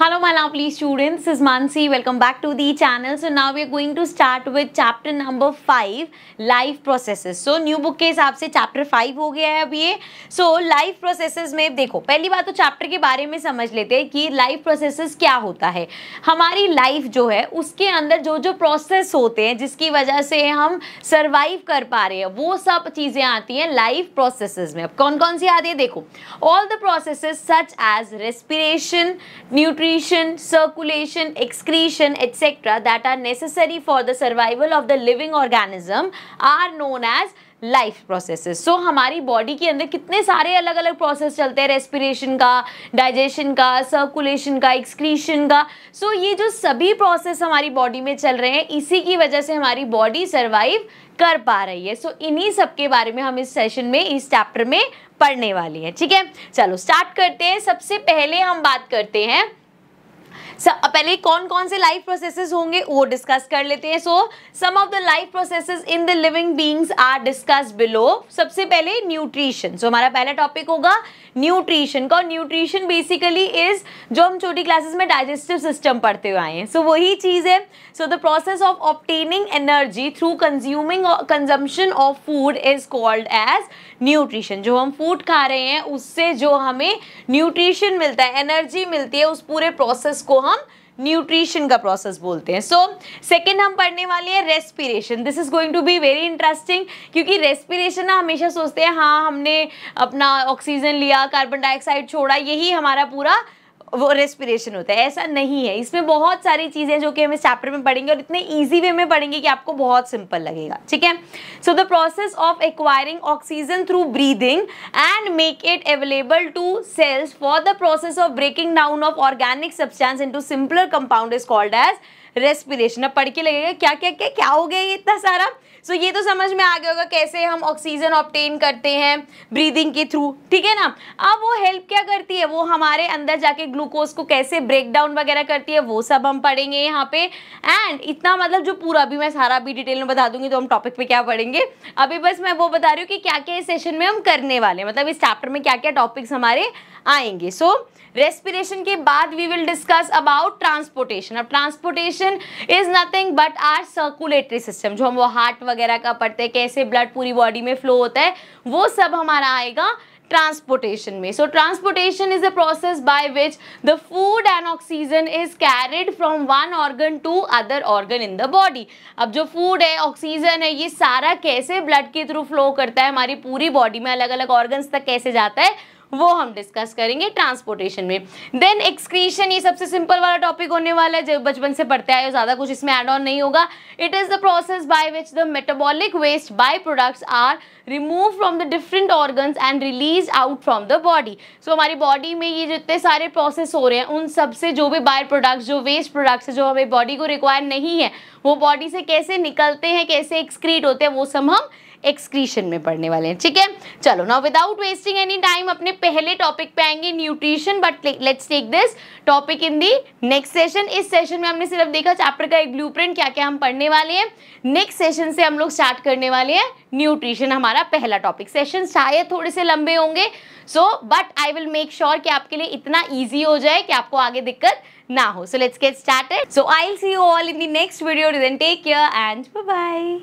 Hello my lovely students, this is Mansi. Welcome back to the channel. So now we are going to start with chapter number five life processes. So new book के हिसाब से chapter five हो गया है अब ये So life processes में देखो पहली बात तो chapter के बारे में समझ लेते हैं कि life processes क्या होता है हमारी life जो है उसके अंदर जो जो process होते हैं जिसकी वजह से हम survive कर पा रहे हैं वो सब चीज़ें आती हैं life processes में अब कौन कौन सी आती है देखो all the processes such as respiration, nutrition secretion, circulation excretion etc. That are necessary for the survival of the living organism are known as life processes so हमारी बॉडी के अंदर कितने सारे अलग अलग प्रोसेस चलते हैं रेस्पिरेशन का डाइजेशन का सर्कुलेशन का एक्सक्रीशन का सो so, ये जो सभी प्रोसेस हमारी बॉडी में चल रहे हैं इसी की वजह से हमारी बॉडी सर्वाइव कर पा रही है सो so, इन्हीं सब के बारे में हम इस सेशन में इस चैप्टर में पढ़ने वाली हैं ठीक है चलो स्टार्ट करते हैं सबसे पहले हम बात करते हैं सब पहले कौन कौन से लाइफ प्रोसेसेस होंगे वो डिस्कस कर लेते हैं so some of the life processes in the living beings are discussed below सबसे पहले न्यूट्रिशन सो हमारा पहला टॉपिक होगा न्यूट्रिशन का न्यूट्रिशन बेसिकली इज जो हम छोटी क्लासेस में डाइजेस्टिव सिस्टम पढ़ते हुए आए हैं सो so, वही चीज़ है so the process of obtaining energy through consuming consumption of food is called as nutrition जो हम फूड खा रहे हैं उससे जो हमें न्यूट्रिशन मिलता है एनर्जी मिलती है उस पूरे प्रोसेस को हम न्यूट्रिशन का प्रोसेस बोलते हैं सो so, सेकेंड हम पढ़ने वाले हैं respiration this is going to be very interesting क्योंकि रेस्पिरेशन ना हमेशा सोचते हैं हाँ हमने अपना ऑक्सीजन लिया कार्बन डाइऑक्साइड छोड़ा यही हमारा पूरा वो रेस्पिरेशन होता है ऐसा नहीं है इसमें बहुत सारी चीज़ें जो कि हम इस चैप्टर में पढ़ेंगे और इतने ईजी वे में पढ़ेंगे कि आपको बहुत सिंपल लगेगा ठीक है so the process of acquiring oxygen through breathing and make it available to cells for the process of breaking down of organic substance into simpler compound is called as respiration अब पढ़ के लगेगा क्या क्या क्या क्या हो गया ये इतना सारा सो so, ये तो समझ में आ गया होगा कैसे हम ऑक्सीजन ऑप्टेन करते हैं ब्रीदिंग के थ्रू ठीक है ना अब वो हेल्प क्या करती है वो हमारे अंदर जाके ग्लूकोज को कैसे ब्रेक डाउन वगैरह करती है वो सब हम पढ़ेंगे यहाँ पे एंड इतना मतलब जो पूरा अभी मैं सारा भी डिटेल में बता दूंगी तो हम टॉपिक पे क्या पढ़ेंगे अभी बस मैं वो बता रही हूँ कि क्या क्या इस सेशन में हम करने वाले मतलब इस चैप्टर में क्या क्या टॉपिक्स हमारे आएंगे सो so, रेस्पिरेशन के बाद we will discuss about transportation अब transportation circulation is nothing but our circulatory system जो हम वो हार्ट वगैरह का पढ़ते हैं कैसे ब्लड पूरी बॉडी में फ्लो होता है वो सब हमारा आएगा ट्रांसपोर्टेशन में so transportation is a process by which the food and oxygen is carried from one organ to other organ in the body अब जो फूड है ऑक्सीजन है ये सारा कैसे ब्लड के थ्रू फ्लो करता है हमारी पूरी बॉडी में अलग अलग ऑर्गन्स तक कैसे जाता है वो हम डिस्कस करेंगे ट्रांसपोर्टेशन में देन एक्सक्रीशन ये सबसे सिंपल वाला टॉपिक होने वाला है जो बचपन से पढ़ते आए हो ज़्यादा कुछ इसमें एड ऑन नहीं होगा it is the process by which the metabolic waste by products are remove from the different organ and release out from the body so हमारी बॉडी में ये जितने सारे प्रोसेस हो रहे हैं उन सबसे जो भी बाय प्रोडक्ट्स जो वेस्ट प्रोडक्ट्स जो हमें बॉडी को रिक्वायर नहीं है वो बॉडी से कैसे निकलते हैं कैसे एक्सक्रीट होते हैं वो सब हम एक्सक्रीशन में पढ़ने वाले हैं ठीक है चलो now without wasting any time अपने पहले टॉपिक पे आएंगे nutrition but let's take this topic in the next session इस सेशन में हमने सिर्फ देखा चैप्टर का एक ब्लू क्या क्या हम पढ़ने वाले हैं नेक्स्ट सेशन से हम लोग स्टार्ट करने वाले हैं न्यूट्रिशन हमारा पहला टॉपिक सेशन शायद थोड़े से लंबे होंगे so but I will make sure कि आपके लिए इतना ईजी हो जाए कि आपको आगे दिक्कत ना हो so let's get started so I see you all in the next video take care and bye